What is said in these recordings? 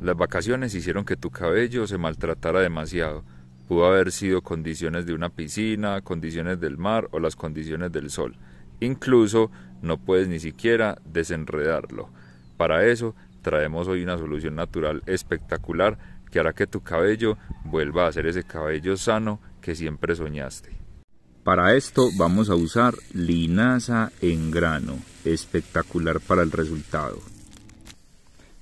Las vacaciones hicieron que tu cabello se maltratara demasiado. Pudo haber sido condiciones de una piscina, condiciones del mar o las condiciones del sol. Incluso no puedes ni siquiera desenredarlo. Para eso traemos hoy una solución natural espectacular que hará que tu cabello vuelva a ser ese cabello sano que siempre soñaste. Para esto vamos a usar linaza en grano, espectacular para el resultado.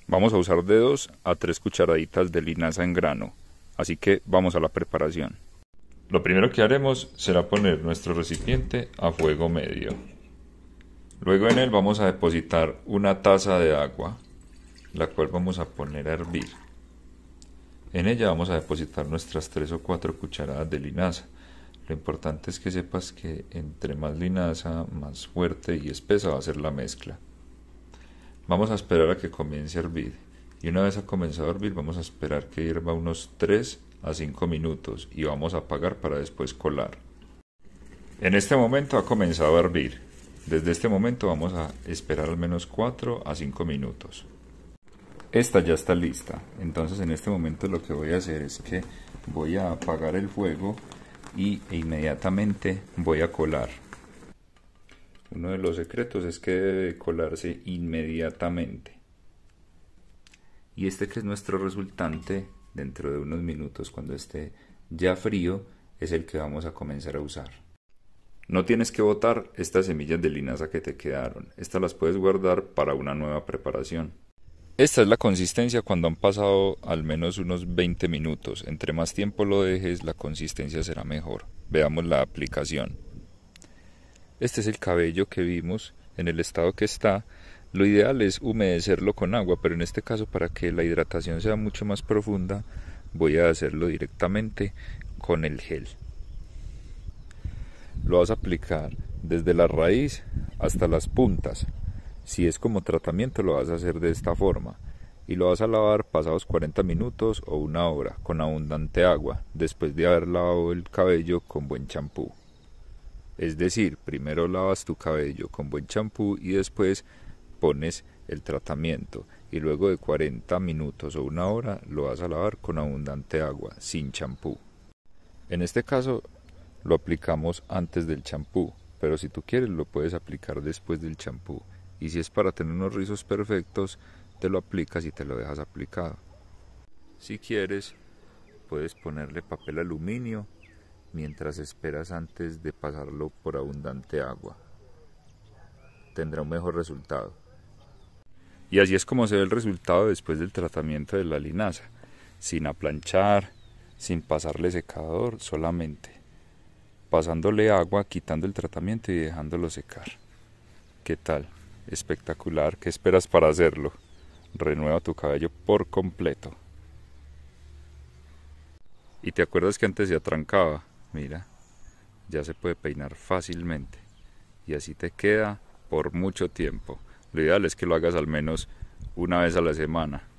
Vamos a usar de 2 a 3 cucharaditas de linaza en grano, así que vamos a la preparación. Lo primero que haremos será poner nuestro recipiente a fuego medio. Luego en él vamos a depositar una taza de agua, la cual vamos a poner a hervir. En ella vamos a depositar nuestras 3 o 4 cucharadas de linaza. Lo importante es que sepas que entre más linaza, más fuerte y espesa va a ser la mezcla. Vamos a esperar a que comience a hervir. Y una vez ha comenzado a hervir, vamos a esperar que hierva unos 3 a 5 minutos y vamos a apagar para después colar. En este momento ha comenzado a hervir. Desde este momento vamos a esperar al menos 4 a 5 minutos. Esta ya está lista. Entonces en este momento lo que voy a hacer es que voy a apagar el fuego y e inmediatamente voy a colar. Uno de los secretos es que debe colarse inmediatamente. Y este que es nuestro resultante dentro de unos minutos cuando esté ya frío es el que vamos a comenzar a usar. No tienes que botar estas semillas de linaza que te quedaron. Estas las puedes guardar para una nueva preparación. Esta es la consistencia cuando han pasado al menos unos 20 minutos. Entre más tiempo lo dejes, la consistencia será mejor. Veamos la aplicación. Este es el cabello que vimos en el estado que está. Lo ideal es humedecerlo con agua, pero en este caso para que la hidratación sea mucho más profunda, voy a hacerlo directamente con el gel. Lo vas a aplicar desde la raíz hasta las puntas. Si es como tratamiento lo vas a hacer de esta forma y lo vas a lavar pasados 40 minutos o una hora con abundante agua después de haber lavado el cabello con buen champú. Es decir, primero lavas tu cabello con buen champú y después pones el tratamiento y luego de 40 minutos o una hora lo vas a lavar con abundante agua, sin champú. En este caso lo aplicamos antes del champú, pero si tú quieres lo puedes aplicar después del champú y si es para tener unos rizos perfectos te lo aplicas y te lo dejas aplicado. Si quieres puedes ponerle papel aluminio mientras esperas antes de pasarlo por abundante agua. Tendrá un mejor resultado. Y así es como se ve el resultado después del tratamiento de la linaza, sin aplanchar, sin pasarle secador, solamente pasándole agua, quitando el tratamiento y dejándolo secar. ¿Qué tal? Espectacular. ¿Qué esperas para hacerlo? Renueva tu cabello por completo. ¿Y te acuerdas que antes se atrancaba? Mira, ya se puede peinar fácilmente y así te queda por mucho tiempo. Lo ideal es que lo hagas al menos una vez a la semana.